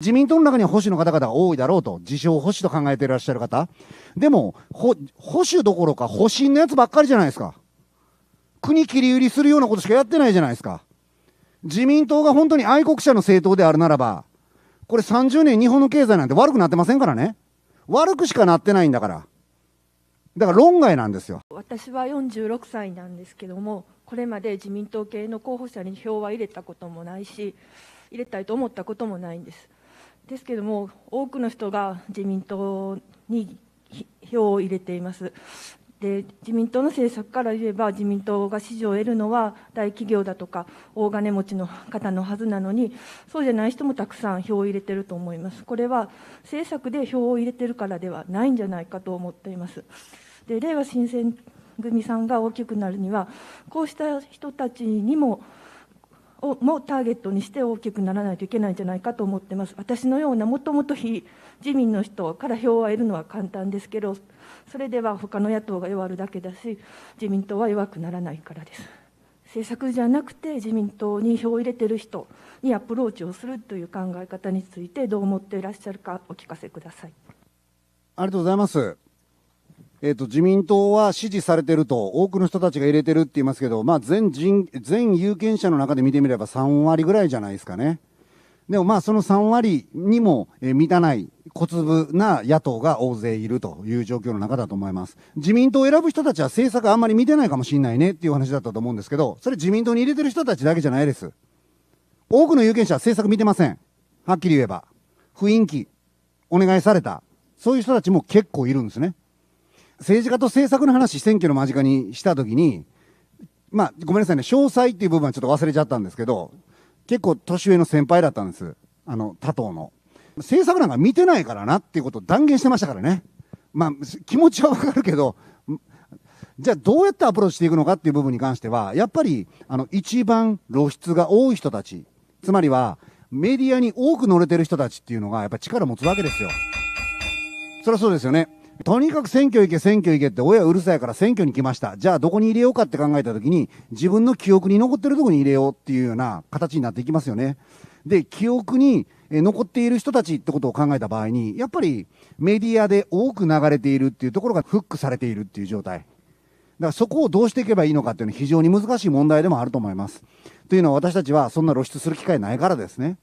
自民党の中には保守の方々が多いだろうと、自称保守と考えていらっしゃる方。でも、保守どころか保身のやつばっかりじゃないですか。国切り売りするようなことしかやってないじゃないですか。自民党が本当に愛国者の政党であるならば、これ30年日本の経済なんて悪くなってませんからね。悪くしかなってないんだから。だから論外なんですよ。私は46歳なんですけども、これまで自民党系の候補者に票は入れたこともないし、入れたいと思ったこともないんです。ですけども、多くの人が自民党に票を入れています。で自民党の政策から言えば自民党が支持を得るのは大企業だとか大金持ちの方のはずなのにそうじゃない人もたくさん票を入れてると思いますこれは政策で票を入れてるからではないんじゃないかと思っていますでいわ新選組さんが大きくなるにはこうした人たちにもをもターゲットにして大きくならないといけないんじゃないかと思ってます。私のようなもともと非自民の人から票を得るのは簡単ですけど、それでは他の野党が弱るだけだし、自民党は弱くならないからです。政策じゃなくて自民党に票を入れてる人にアプローチをするという考え方についてどう思っていらっしゃるかお聞かせください。ありがとうございます。えっ、ー、と、自民党は支持されてると、多くの人たちが入れてるって言いますけど、まあ、全人、全有権者の中で見てみれば3割ぐらいじゃないですかね。でもまあ、その3割にも、え満たない小粒な野党が大勢いるという状況の中だと思います。自民党を選ぶ人たちは政策あんまり見てないかもしんないねっていう話だったと思うんですけど、それ自民党に入れてる人たちだけじゃないです。多くの有権者は政策見てません。はっきり言えば。雰囲気、お願いされた。そういう人たちも結構いるんですね。政治家と政策の話、選挙の間近にしたときに、まあ、ごめんなさいね、詳細っていう部分はちょっと忘れちゃったんですけど、結構年上の先輩だったんです。あの、他党の。政策なんか見てないからなっていうことを断言してましたからね。まあ、気持ちはわかるけど、じゃあどうやってアプローチしていくのかっていう部分に関しては、やっぱり、あの、一番露出が多い人たち、つまりは、メディアに多く乗れてる人たちっていうのが、やっぱ力持つわけですよ。そりゃそうですよね。とにかく選挙行け、選挙行けって親うるさいから選挙に来ました。じゃあどこに入れようかって考えた時に自分の記憶に残ってるとこに入れようっていうような形になっていきますよね。で、記憶に残っている人たちってことを考えた場合に、やっぱりメディアで多く流れているっていうところがフックされているっていう状態。だからそこをどうしていけばいいのかっていうのは非常に難しい問題でもあると思います。というのは私たちはそんな露出する機会ないからですね。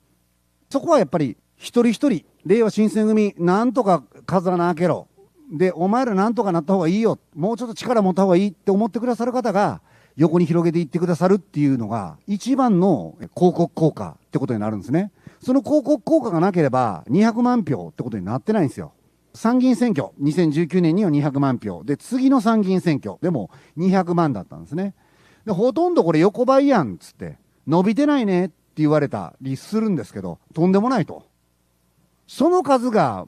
そこはやっぱり一人一人、令和新選組、なんとか飾らなあけろ。で、お前らなんとかなった方がいいよ。もうちょっと力持った方がいいって思ってくださる方が、横に広げていってくださるっていうのが、一番の広告効果ってことになるんですね。その広告効果がなければ、200万票ってことになってないんですよ。参議院選挙、2019年には200万票。で、次の参議院選挙でも200万だったんですね。で、ほとんどこれ横ばいやん、つって。伸びてないねって言われたりするんですけど、とんでもないと。その数が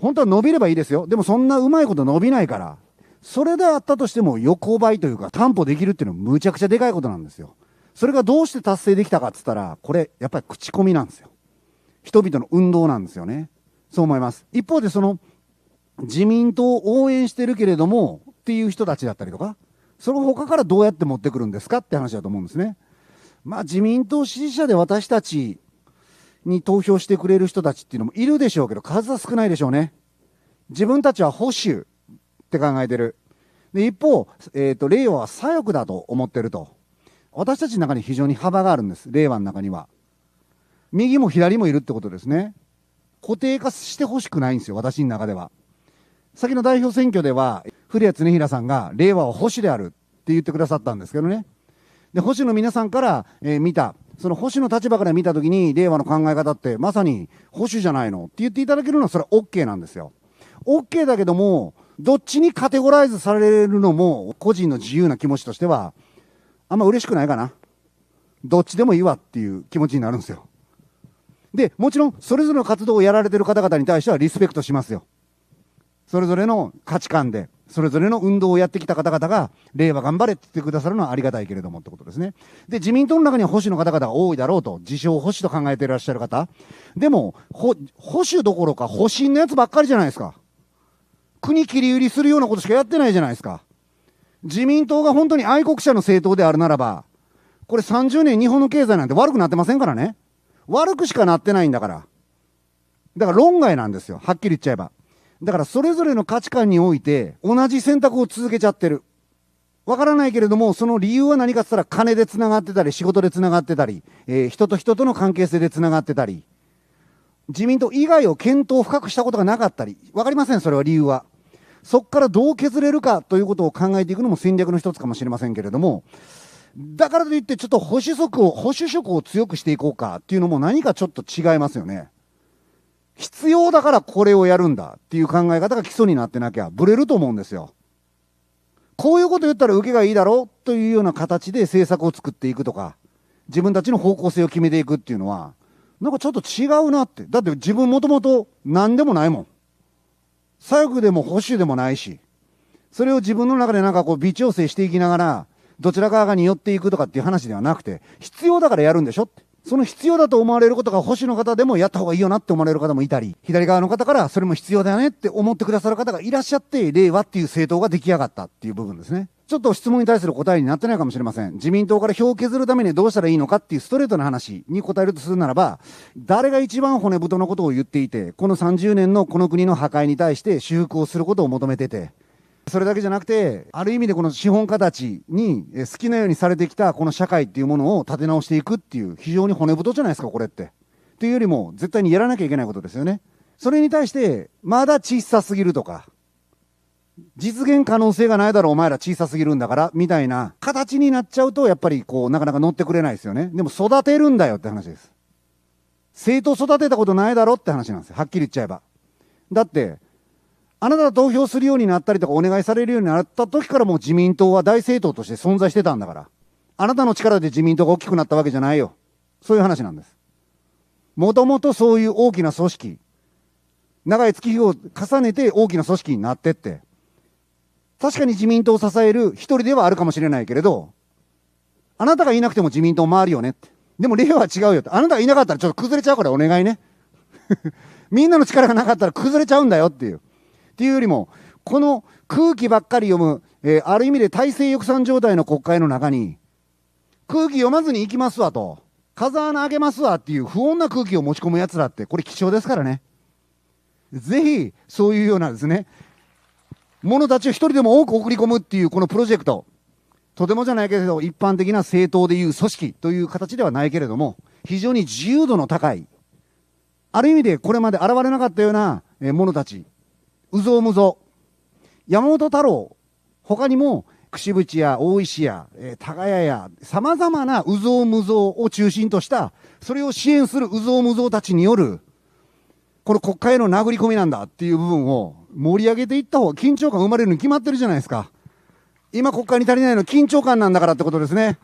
本当は伸びればいいですよ。でもそんなうまいこと伸びないから。それであったとしても横ばいというか担保できるっていうのはむちゃくちゃでかいことなんですよ。それがどうして達成できたかっつったら、これやっぱり口コミなんですよ。人々の運動なんですよね。そう思います。一方でその自民党を応援してるけれどもっていう人たちだったりとか、その他からどうやって持ってくるんですかって話だと思うんですね。まあ自民党支持者で私たちに投票してくれる人たちっていうのもいるでしょうけど、数は少ないでしょうね。自分たちは保守って考えてる。で、一方、えっ、ー、と、令和は左翼だと思ってると。私たちの中に非常に幅があるんです。令和の中には。右も左もいるってことですね。固定化してほしくないんですよ、私の中では。先の代表選挙では、古谷恒平さんが、令和は保守であるって言ってくださったんですけどね。で、保守の皆さんから、えー、見た、その保守の立場から見たときに、令和の考え方って、まさに保守じゃないのって言っていただけるのは、それは OK なんですよ。OK だけども、どっちにカテゴライズされるのも、個人の自由な気持ちとしては、あんま嬉しくないかな。どっちでもいいわっていう気持ちになるんですよ。で、もちろん、それぞれの活動をやられてる方々に対してはリスペクトしますよ。それぞれの価値観で。それぞれの運動をやってきた方々が、令和頑張れって言ってくださるのはありがたいけれどもってことですね。で、自民党の中には保守の方々が多いだろうと、自称保守と考えていらっしゃる方。でも、保守どころか保身のやつばっかりじゃないですか。国切り売りするようなことしかやってないじゃないですか。自民党が本当に愛国者の政党であるならば、これ30年日本の経済なんて悪くなってませんからね。悪くしかなってないんだから。だから論外なんですよ。はっきり言っちゃえば。だからそれぞれの価値観において同じ選択を続けちゃってる。わからないけれども、その理由は何かっつったら金で繋がってたり、仕事で繋がってたり、えー、人と人との関係性で繋がってたり、自民党以外を検討深くしたことがなかったり、わかりません、それは理由は。そこからどう削れるかということを考えていくのも戦略の一つかもしれませんけれども、だからといってちょっと保守色を、保守色を強くしていこうかっていうのも何かちょっと違いますよね。必要だからこれをやるんだっていう考え方が基礎になってなきゃブレると思うんですよ。こういうこと言ったら受けがいいだろうというような形で政策を作っていくとか、自分たちの方向性を決めていくっていうのは、なんかちょっと違うなって。だって自分もともと何でもないもん。左翼でも保守でもないし、それを自分の中でなんかこう微調整していきながら、どちら側がによっていくとかっていう話ではなくて、必要だからやるんでしょって。その必要だと思われることが保守の方でもやった方がいいよなって思われる方もいたり、左側の方からそれも必要だよねって思ってくださる方がいらっしゃって、令和っていう政党が出来上がったっていう部分ですね。ちょっと質問に対する答えになってないかもしれません。自民党から票を削るためにどうしたらいいのかっていうストレートな話に答えるとするならば、誰が一番骨太のことを言っていて、この30年のこの国の破壊に対して修復をすることを求めてて、それだけじゃなくて、ある意味でこの資本家たちに好きなようにされてきたこの社会っていうものを立て直していくっていう、非常に骨太じゃないですか、これって。っていうよりも、絶対にやらなきゃいけないことですよね。それに対して、まだ小さすぎるとか、実現可能性がないだろ、お前ら小さすぎるんだから、みたいな形になっちゃうと、やっぱりこう、なかなか乗ってくれないですよね。でも育てるんだよって話です。生徒育てたことないだろって話なんですよ。はっきり言っちゃえば。だって、あなたが投票するようになったりとかお願いされるようになった時からもう自民党は大政党として存在してたんだから。あなたの力で自民党が大きくなったわけじゃないよ。そういう話なんです。もともとそういう大きな組織、長い月日を重ねて大きな組織になってって、確かに自民党を支える一人ではあるかもしれないけれど、あなたがいなくても自民党回るよねって。でも例は違うよって。あなたがいなかったらちょっと崩れちゃうからお願いね。みんなの力がなかったら崩れちゃうんだよっていう。っていうよりも、この空気ばっかり読む、えー、ある意味で体制抑散状態の国会の中に、空気読まずに行きますわと、風穴開げますわっていう不穏な空気を持ち込むやつらって、これ貴重ですからね。ぜひ、そういうようなですね、者たちを一人でも多く送り込むっていうこのプロジェクト、とてもじゃないけれど、一般的な政党でいう組織という形ではないけれども、非常に自由度の高い、ある意味でこれまで現れなかったような者たちうぞうむぞ、山本太郎、他にも、櫛渕や大石や、えー、高谷や、様々なうぞうむぞうを中心とした、それを支援するうぞうむぞうたちによる、この国会への殴り込みなんだっていう部分を盛り上げていった方が緊張感生まれるに決まってるじゃないですか。今国会に足りないのは緊張感なんだからってことですね。